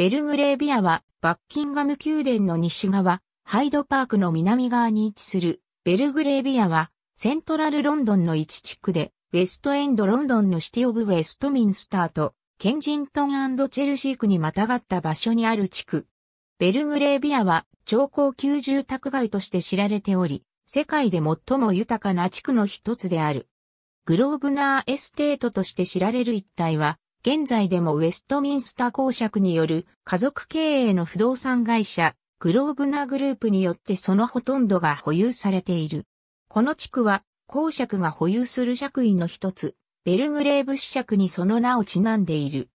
ベルグレービアはバッキンガム宮殿の西側、ハイドパークの南側に位置するベルグレービアはセントラルロンドンの一地区でウェストエンドロンドンのシティオブウェストミンスターとケンジントンチェルシー区にまたがった場所にある地区。ベルグレービアは超高級住宅街として知られており、世界で最も豊かな地区の一つである。グローブナーエステートとして知られる一帯は、現在でもウェストミンスター公爵による家族経営の不動産会社、グローブナグループによってそのほとんどが保有されている。この地区は公爵が保有する爵位の一つ、ベルグレーブ市爵にその名をちなんでいる。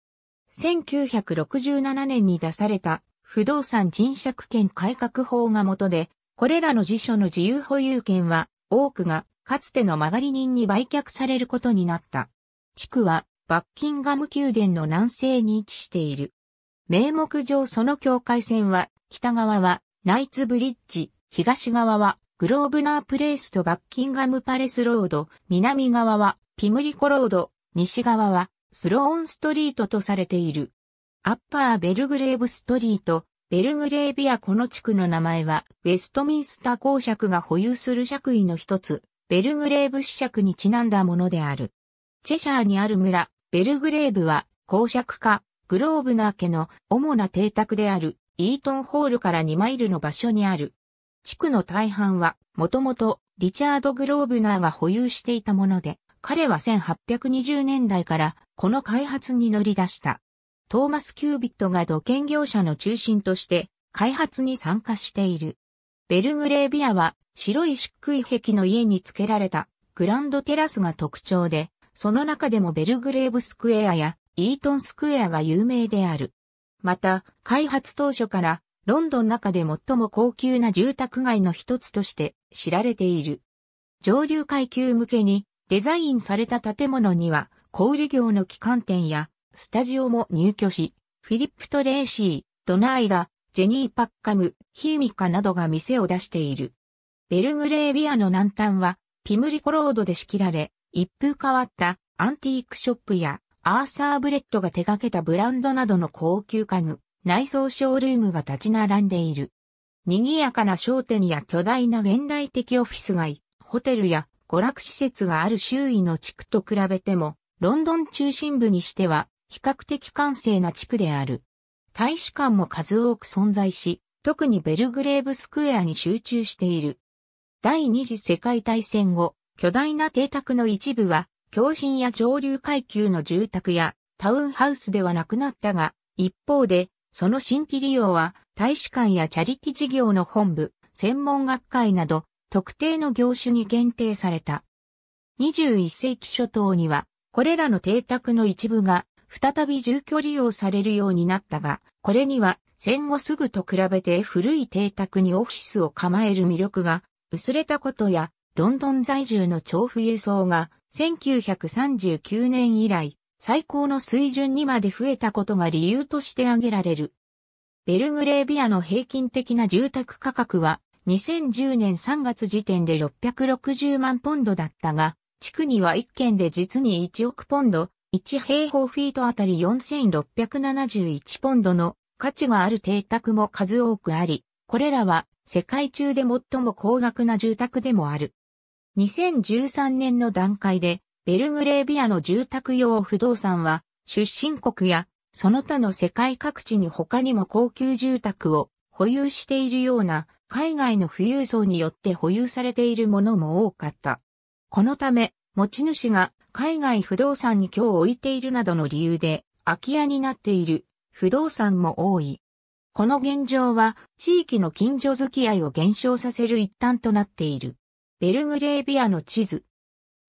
1967年に出された不動産人爵権改革法が元で、これらの辞書の自由保有権は多くがかつての曲がり人に売却されることになった。地区はバッキンガム宮殿の南西に位置している。名目上その境界線は、北側はナイツブリッジ、東側はグローブナープレイスとバッキンガムパレスロード、南側はピムリコロード、西側はスローンストリートとされている。アッパーベルグレーブストリート、ベルグレービアこの地区の名前は、ウェストミンスター公爵が保有する爵位の一つ、ベルグレーブ子爵にちなんだものである。チェシャーにある村、ベルグレーブは、公爵家、グローブナー家の主な邸宅である、イートンホールから2マイルの場所にある。地区の大半は、もともと、リチャード・グローブナーが保有していたもので、彼は1820年代から、この開発に乗り出した。トーマス・キュービットが土建業者の中心として、開発に参加している。ベルグレービアは、白い漆喰壁の家に付けられた、グランドテラスが特徴で、その中でもベルグレーブスクエアやイートンスクエアが有名である。また、開発当初からロンドン中で最も高級な住宅街の一つとして知られている。上流階級向けにデザインされた建物には小売業の機関店やスタジオも入居し、フィリップ・トレーシー、ドナイダ、ジェニー・パッカム、ヒーミカなどが店を出している。ベルグレービアの南端はピムリコロードで仕切られ、一風変わったアンティークショップやアーサーブレッドが手掛けたブランドなどの高級家具、内装ショールームが立ち並んでいる。賑やかな商店や巨大な現代的オフィス街、ホテルや娯楽施設がある周囲の地区と比べても、ロンドン中心部にしては比較的完成な地区である。大使館も数多く存在し、特にベルグレーブスクエアに集中している。第二次世界大戦後、巨大な邸宅の一部は、共振や上流階級の住宅やタウンハウスではなくなったが、一方で、その新規利用は、大使館やチャリティ事業の本部、専門学会など、特定の業種に限定された。21世紀初頭には、これらの邸宅の一部が、再び住居利用されるようになったが、これには、戦後すぐと比べて古い邸宅にオフィスを構える魅力が薄れたことや、ロンドン在住の超富裕層が1939年以来最高の水準にまで増えたことが理由として挙げられる。ベルグレービアの平均的な住宅価格は2010年3月時点で660万ポンドだったが、地区には1軒で実に1億ポンド、1平方フィートあたり4671ポンドの価値がある邸宅も数多くあり、これらは世界中で最も高額な住宅でもある。2013年の段階で、ベルグレービアの住宅用不動産は、出身国や、その他の世界各地に他にも高級住宅を保有しているような、海外の富裕層によって保有されているものも多かった。このため、持ち主が海外不動産に今日置いているなどの理由で、空き家になっている不動産も多い。この現状は地域の近所付き合いを減少させる一端となっている。ベルグレービアの地図。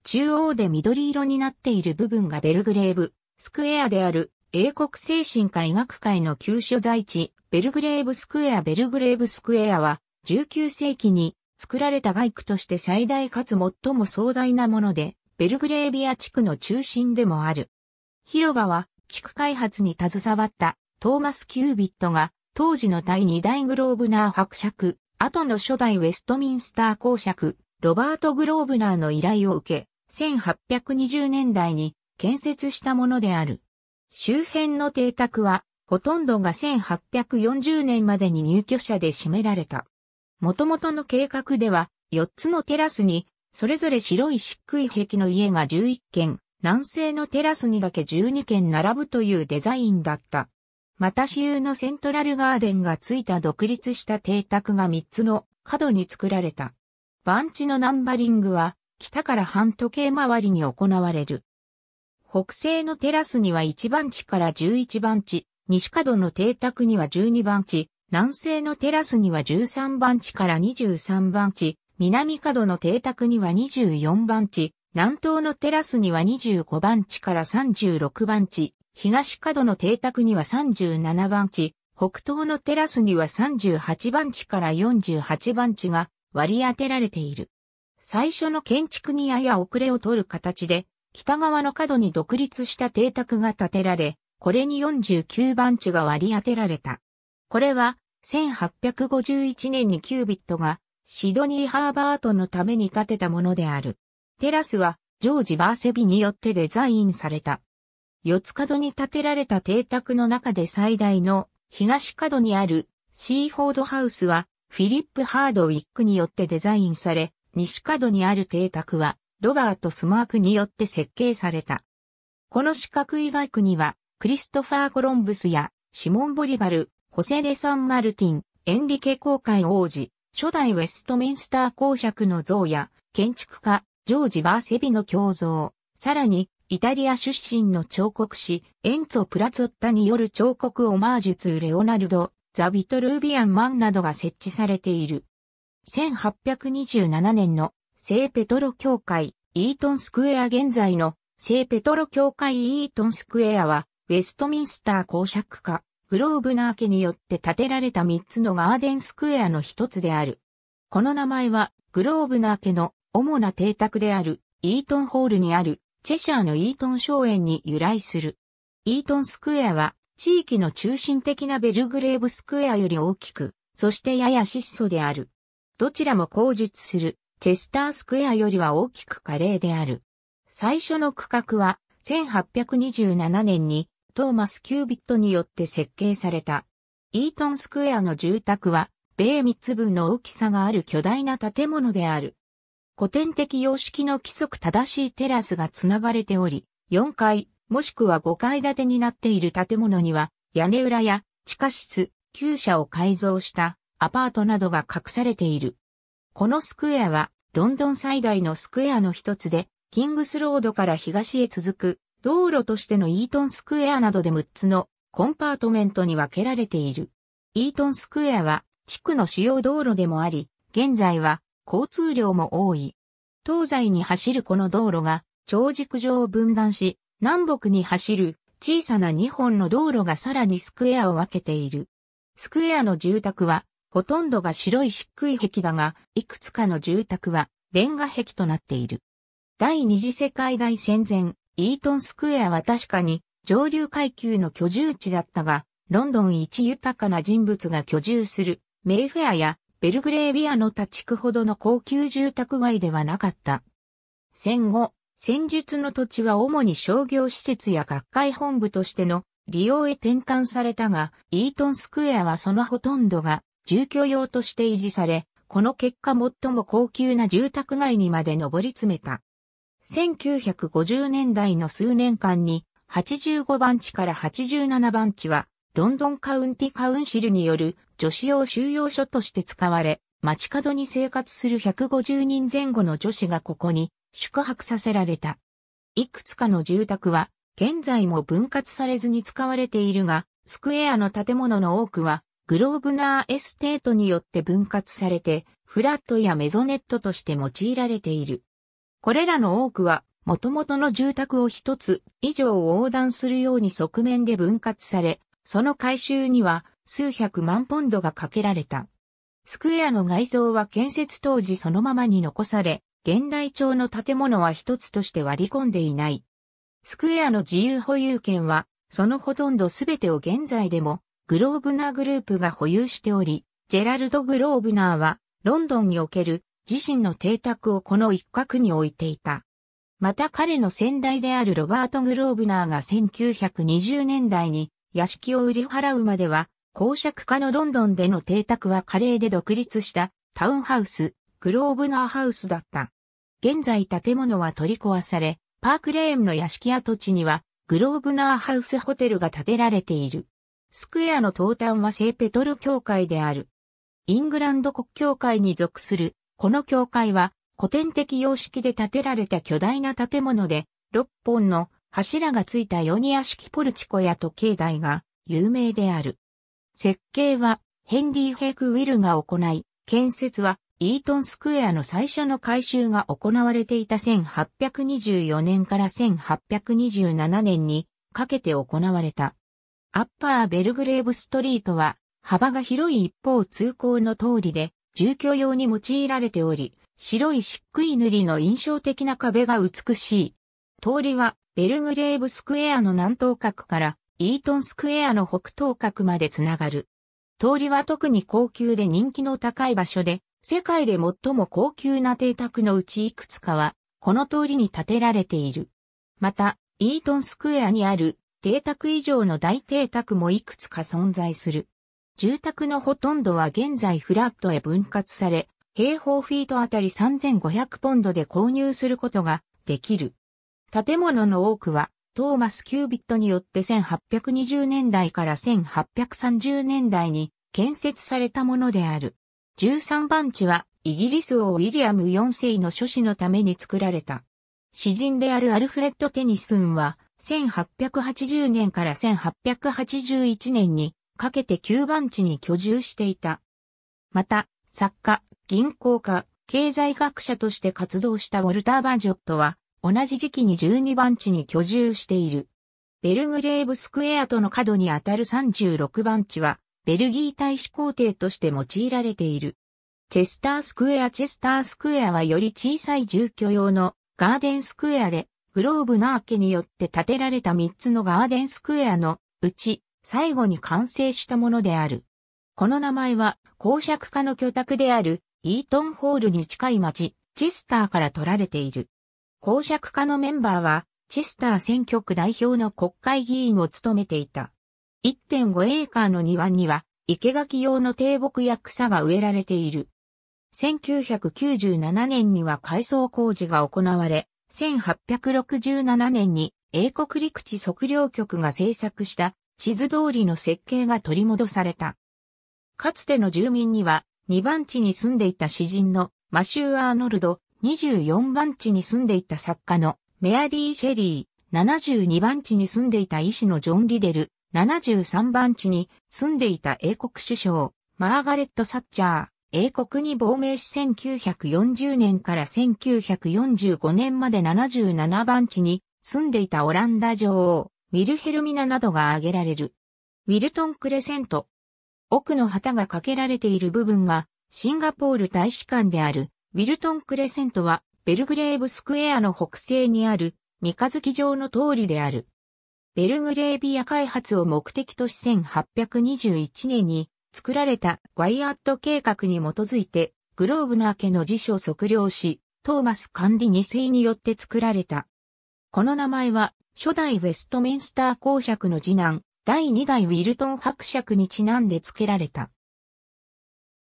中央で緑色になっている部分がベルグレーブ、スクエアである、英国精神科医学会の旧所在地、ベルグレーブスクエアベルグレーブスクエアは、19世紀に作られた外区として最大かつ最も壮大なもので、ベルグレービア地区の中心でもある。広場は、地区開発に携わったトーマス・キュービットが、当時の第2大グローブナー伯爵、後の初代ウェストミンスター公爵、ロバート・グローブナーの依頼を受け、1820年代に建設したものである。周辺の邸宅は、ほとんどが1840年までに入居者で占められた。元々の計画では、4つのテラスに、それぞれ白い漆喰壁の家が11軒、南西のテラスにだけ12軒並ぶというデザインだった。また私有のセントラルガーデンがついた独立した邸宅が3つの角に作られた。番地のナンバリングは、北から半時計回りに行われる。北西のテラスには1番地から11番地、西角の邸宅には12番地、南西のテラスには13番地から23番地、南角の邸宅には24番地、南東のテラスには25番地から36番地、東角の邸宅には37番地、北東のテラスには38番地から48番地が割り当てられている。最初の建築にやや遅れを取る形で、北側の角に独立した邸宅が建てられ、これに49番地が割り当てられた。これは、1851年にキュービットが、シドニー・ハーバートのために建てたものである。テラスは、ジョージ・バーセビによってデザインされた。四つ角に建てられた邸宅の中で最大の東角にあるシーフォードハウスはフィリップ・ハードウィックによってデザインされ、西角にある邸宅は、ロバート・スマークによって設計された。この四角以外区には、クリストファー・コロンブスや、シモン・ボリバル、ホセ・デ・サン・マルティン、エンリケ公会王子、初代ウェストミンスター公爵の像や、建築家、ジョージ・バーセビの胸像、さらに、イタリア出身の彫刻師、エンツォ・プラツォッタによる彫刻オマージュツー・レオナルド、ザ・ビトルービアン・マンなどが設置されている。1827年の聖ペトロ教会イートンスクエア現在の聖ペトロ教会イートンスクエアはウェストミンスター公爵家グローブナー家によって建てられた3つのガーデンスクエアの一つである。この名前はグローブナー家の主な邸宅であるイートンホールにあるチェシャーのイートン荘園に由来する。イートンスクエアは地域の中心的なベルグレーブスクエアより大きく、そしてやや質素である。どちらも工述する、チェスタースクエアよりは大きく華麗である。最初の区画は、1827年に、トーマス・キュービットによって設計された。イートンスクエアの住宅は、米3つ分の大きさがある巨大な建物である。古典的様式の規則正しいテラスがつながれており、4階、もしくは5階建てになっている建物には、屋根裏や地下室、旧舎を改造したアパートなどが隠されている。このスクエアは、ロンドン最大のスクエアの一つで、キングスロードから東へ続く、道路としてのイートンスクエアなどで6つのコンパートメントに分けられている。イートンスクエアは地区の主要道路でもあり、現在は交通量も多い。東西に走るこの道路が長軸上を分断し、南北に走る小さな2本の道路がさらにスクエアを分けている。スクエアの住宅は、ほとんどが白い漆喰壁だが、いくつかの住宅は、レンガ壁となっている。第二次世界大戦前、イートンスクエアは確かに、上流階級の居住地だったが、ロンドン一豊かな人物が居住する、メイフェアや、ベルグレービアの立地区ほどの高級住宅街ではなかった。戦後、戦術の土地は主に商業施設や学会本部としての利用へ転換されたが、イートンスクエアはそのほとんどが住居用として維持され、この結果最も高級な住宅街にまで上り詰めた。1950年代の数年間に85番地から87番地はロンドンカウンティカウンシルによる女子用収容所として使われ、街角に生活する150人前後の女子がここに宿泊させられた。いくつかの住宅は、現在も分割されずに使われているが、スクエアの建物の多くは、グローブナーエステートによって分割されて、フラットやメゾネットとして用いられている。これらの多くは、元々の住宅を一つ以上横断するように側面で分割され、その改修には数百万ポンドがかけられた。スクエアの外装は建設当時そのままに残され、現代調の建物は一つとして割り込んでいない。スクエアの自由保有権は、そのほとんどすべてを現在でも、グローブナーグループが保有しており、ジェラルド・グローブナーは、ロンドンにおける自身の邸宅をこの一角に置いていた。また彼の先代であるロバート・グローブナーが1920年代に屋敷を売り払うまでは、公爵家のロンドンでの邸宅は華麗で独立したタウンハウス、グローブナーハウスだった。現在建物は取り壊され、パークレーンの屋敷跡地には、グローブナーハウスホテルが建てられている。スクエアの東端は聖ペトル教会である。イングランド国教会に属する、この教会は、古典的様式で建てられた巨大な建物で、6本の柱がついたヨニア式ポルチコやと境内が有名である。設計はヘンリー・ヘイク・ウィルが行い、建設はイートンスクエアの最初の改修が行われていた1824年から1827年にかけて行われた。アッパーベルグレーブストリートは幅が広い一方通行の通りで住居用に用いられており、白い漆喰塗りの印象的な壁が美しい。通りはベルグレーブスクエアの南東角からイートンスクエアの北東角までつながる。通りは特に高級で人気の高い場所で、世界で最も高級な邸宅のうちいくつかは、この通りに建てられている。また、イートンスクエアにある邸宅以上の大邸宅もいくつか存在する。住宅のほとんどは現在フラットへ分割され、平方フィートあたり3500ポンドで購入することができる。建物の多くは、トーマス・キュービットによって1820年代から1830年代に建設されたものである。13番地はイギリス王ウィリアム4世の諸子のために作られた。詩人であるアルフレッド・テニスンは1880年から1881年にかけて9番地に居住していた。また、作家、銀行家、経済学者として活動したウォルター・バジョットは同じ時期に12番地に居住している。ベルグレーブスクエアとの角にあたる36番地はベルギー大使公邸として用いられている。チェスタースクエアチェスタースクエアはより小さい住居用のガーデンスクエアで、グローブの明によって建てられた3つのガーデンスクエアのうち、最後に完成したものである。この名前は、公爵家の居宅である、イートンホールに近い町、チェスターから取られている。公爵家のメンバーは、チェスター選挙区代表の国会議員を務めていた。1.5エーカーの庭には、生垣用の低木や草が植えられている。1997年には改装工事が行われ、1867年に英国陸地測量局が制作した地図通りの設計が取り戻された。かつての住民には2番地に住んでいた詩人のマシュー・アーノルド、24番地に住んでいた作家のメアリー・シェリー、72番地に住んでいた医師のジョン・リデル、73番地に住んでいた英国首相、マーガレット・サッチャー、英国に亡命し1940年から1945年まで77番地に住んでいたオランダ女王、ウィルヘルミナなどが挙げられる。ウィルトン・クレセント。奥の旗が掛けられている部分がシンガポール大使館であるウィルトン・クレセントはベルグレーブスクエアの北西にある三日月城の通りである。ベルグレービア開発を目的とし1821年に作られたワイアット計画に基づいてグローブナー家の辞書を測量し、トーマス・カンディ2世によって作られた。この名前は初代ウェストミンスター公爵の次男、第2代ウィルトン伯爵にちなんで付けられた。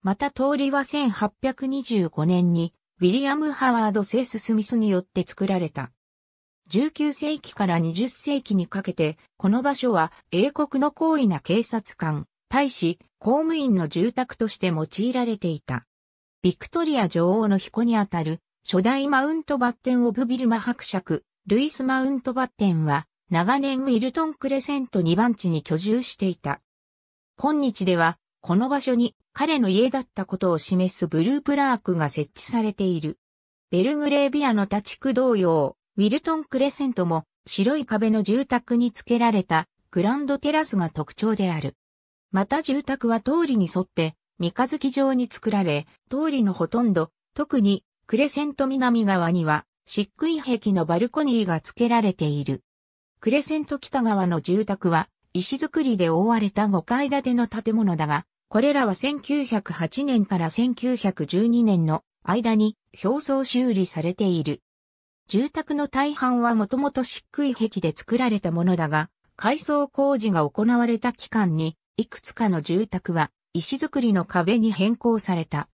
また通りは1825年にウィリアム・ハワード・セース・スミスによって作られた。19世紀から20世紀にかけて、この場所は英国の高位な警察官、大使、公務員の住宅として用いられていた。ビクトリア女王の彦にあたる、初代マウントバッテン・オブ・ビルマ伯爵、ルイス・マウントバッテンは、長年ウィルトン・クレセント2番地に居住していた。今日では、この場所に彼の家だったことを示すブループラークが設置されている。ベルグレービアの多地区同様、ウィルトンクレセントも白い壁の住宅に付けられたグランドテラスが特徴である。また住宅は通りに沿って三日月状に作られ、通りのほとんど、特にクレセント南側には漆喰壁のバルコニーが付けられている。クレセント北側の住宅は石造りで覆われた5階建ての建物だが、これらは1908年から1912年の間に表層修理されている。住宅の大半はもともと漆喰壁で作られたものだが、改装工事が行われた期間に、いくつかの住宅は石造りの壁に変更された。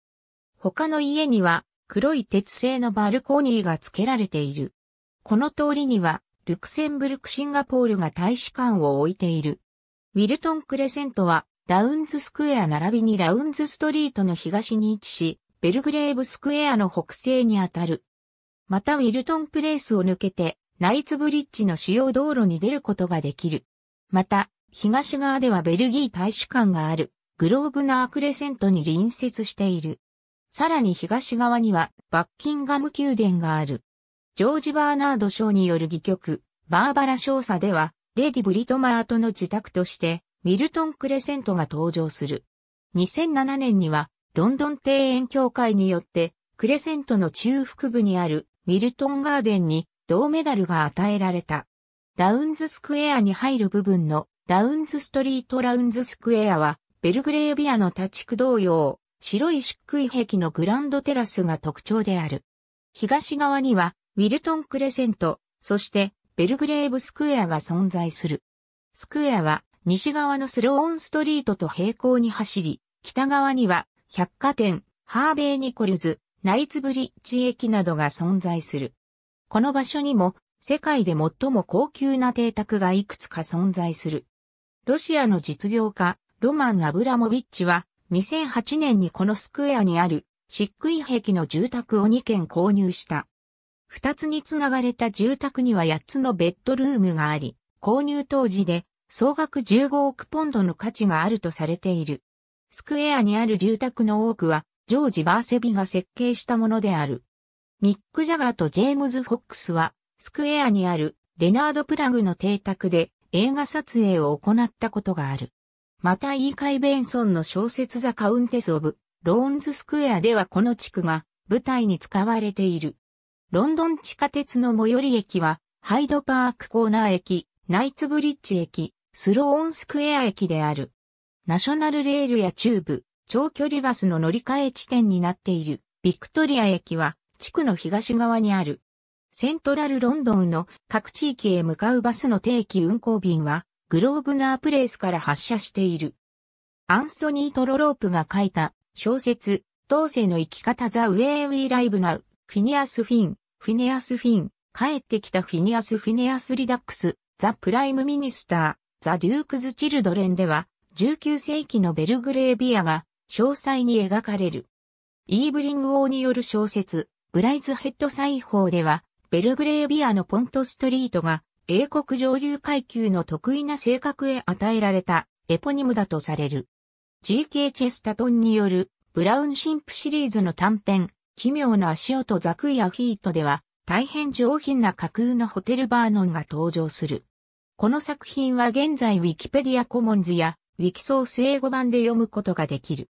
他の家には黒い鉄製のバルコニーが付けられている。この通りには、ルクセンブルクシンガポールが大使館を置いている。ウィルトン・クレセントは、ラウンズスクエア並びにラウンズストリートの東に位置し、ベルグレーブスクエアの北西にあたる。またウィルトンプレイスを抜けて、ナイツブリッジの主要道路に出ることができる。また、東側ではベルギー大使館がある、グローブナークレセントに隣接している。さらに東側には、バッキンガム宮殿がある。ジョージ・バーナード・賞による戯曲、バーバラ少佐では、レディ・ブリトマートの自宅として、ウィルトン・クレセントが登場する。2007年には、ロンドン庭園協会によって、クレセントの中腹部にあるミルトンガーデンに銅メダルが与えられた。ラウンズスクエアに入る部分のラウンズストリートラウンズスクエアはベルグレービアの立地区同様、白い漆喰壁のグランドテラスが特徴である。東側にはウィルトンクレセント、そしてベルグレーブスクエアが存在する。スクエアは西側のスローンストリートと平行に走り、北側には百貨店、ハーベイ・ニコルズ、ナイツブリッジ駅などが存在する。この場所にも世界で最も高級な邸宅がいくつか存在する。ロシアの実業家、ロマン・アブラモビッチは、2008年にこのスクエアにある、漆喰壁の住宅を2軒購入した。2つにつながれた住宅には8つのベッドルームがあり、購入当時で総額15億ポンドの価値があるとされている。スクエアにある住宅の多くはジョージ・バーセビが設計したものである。ミック・ジャガーとジェームズ・フォックスは、スクエアにあるレナード・プラグの邸宅で映画撮影を行ったことがある。また、イーカイ・ベンソンの小説ザ・カウンテス・オブ・ローンズ・スクエアではこの地区が舞台に使われている。ロンドン地下鉄の最寄り駅は、ハイドパークコーナー駅、ナイツブリッジ駅、スローンスクエア駅である。ナショナルレールやチューブ、長距離バスの乗り換え地点になっているビクトリア駅は地区の東側にある。セントラルロンドンの各地域へ向かうバスの定期運行便はグローブナープレイスから発車している。アンソニー・トロロープが書いた小説、当世の生き方ザ・ウェイ・ウィー・ライブ・ナウ、フィニアス・フィン、フィニアス・フィン、帰ってきたフィニアス・フィニアス・リダックス、ザ・プライム・ミニスター、ザ・デュークズ・チルドレンでは、19世紀のベルグレービアが詳細に描かれる。イーブリング王による小説、ブライズヘッド裁縫では、ベルグレービアのポントストリートが、英国上流階級の得意な性格へ与えられたエポニムだとされる。G.K. チェスタトンによるブラウン神父シリーズの短編、奇妙な足音ザクイアフィートでは、大変上品な架空のホテルバーノンが登場する。この作品は現在ウィキペディアコモンズやウィキソース英語版で読むことができる。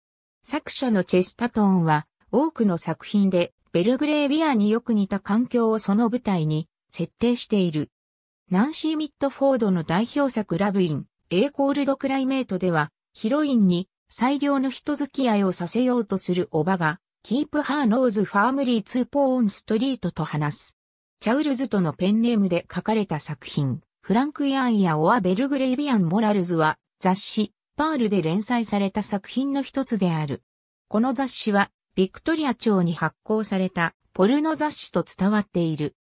作者のチェスタトーンは多くの作品でベルグレービアによく似た環境をその舞台に設定している。ナンシー・ミットフォードの代表作ラブイン、エーコールド・クライメイトではヒロインに最良の人付き合いをさせようとするおばが、キープハーノーズファームリーツーポーンストリートと話す。チャウルズとのペンネームで書かれた作品、フランク・ヤンやオア・ベルグレイビアン・モラルズは雑誌、パールで連載された作品の一つである。この雑誌は、ビクトリア朝に発行されたポルノ雑誌と伝わっている。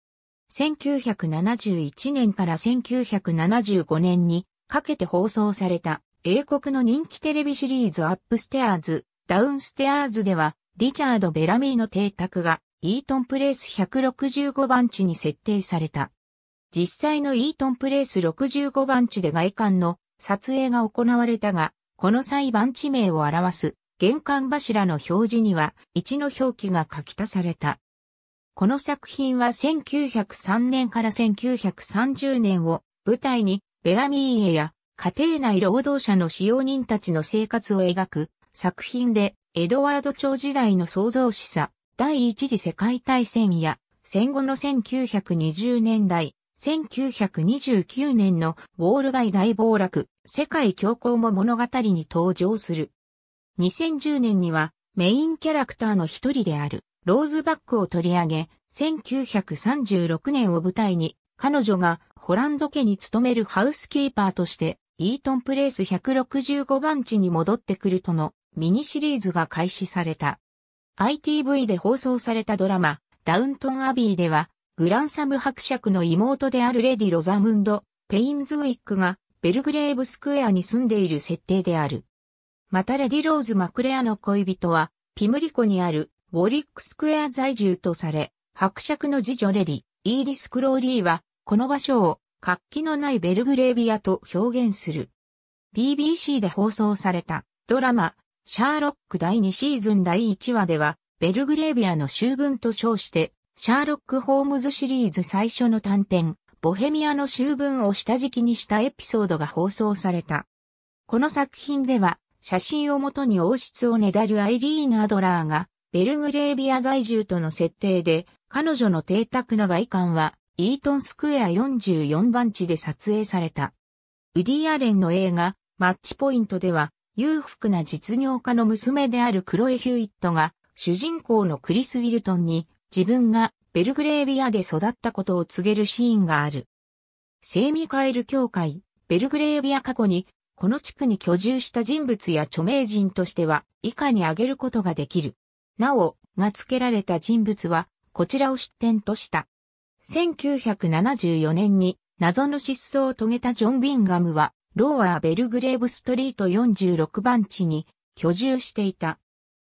1971年から1975年にかけて放送された英国の人気テレビシリーズアップステアーズ、ダウンステアーズではリチャード・ベラミーの邸宅がイートンプレイス165番地に設定された。実際のイートンプレイス65番地で外観の撮影が行われたが、この裁判地名を表す玄関柱の表示には1の表記が書き足された。この作品は1903年から1930年を舞台にベラミーエや家庭内労働者の使用人たちの生活を描く作品でエドワード朝時代の創造しさ第一次世界大戦や戦後の1920年代1929年のウォール街大暴落、世界恐慌も物語に登場する。2010年にはメインキャラクターの一人であるローズバックを取り上げ、1936年を舞台に彼女がホランド家に勤めるハウスキーパーとしてイートンプレイス165番地に戻ってくるとのミニシリーズが開始された。ITV で放送されたドラマ、ダウントンアビーでは、グランサム伯爵の妹であるレディ・ロザムンド・ペインズウィックがベルグレーブスクエアに住んでいる設定である。またレディ・ローズ・マクレアの恋人はピムリコにあるウォリックスクエア在住とされ、伯爵の次女レディ、イーディス・クローリーはこの場所を活気のないベルグレービアと表現する。BBC で放送されたドラマシャーロック第2シーズン第1話ではベルグレービアの修文と称してシャーロック・ホームズシリーズ最初の短編、ボヘミアの修文を下敷きにしたエピソードが放送された。この作品では、写真をもとに王室をねだるアイリーン・アドラーが、ベルグレービア在住との設定で、彼女の邸宅の外観は、イートンスクエア44番地で撮影された。ウディ・アレンの映画、マッチポイントでは、裕福な実業家の娘であるクロエ・ヒューイットが、主人公のクリス・ウィルトンに自分がベルグレービアで育ったことを告げるシーンがある。聖ミカエル教会、ベルグレービア過去に、この地区に居住した人物や著名人としては以下に挙げることができる。なお、が付けられた人物は、こちらを出典とした。1974年に謎の失踪を遂げたジョン・ビンガムは、ローアー・ベルグレーブストリート46番地に居住していた。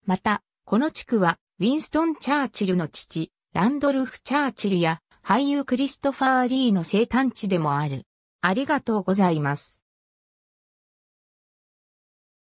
また、この地区はウィンストン・チャーチルの父、ランドルフ・チャーチルや俳優クリストファー・リーの生誕地でもある。ありがとうございます。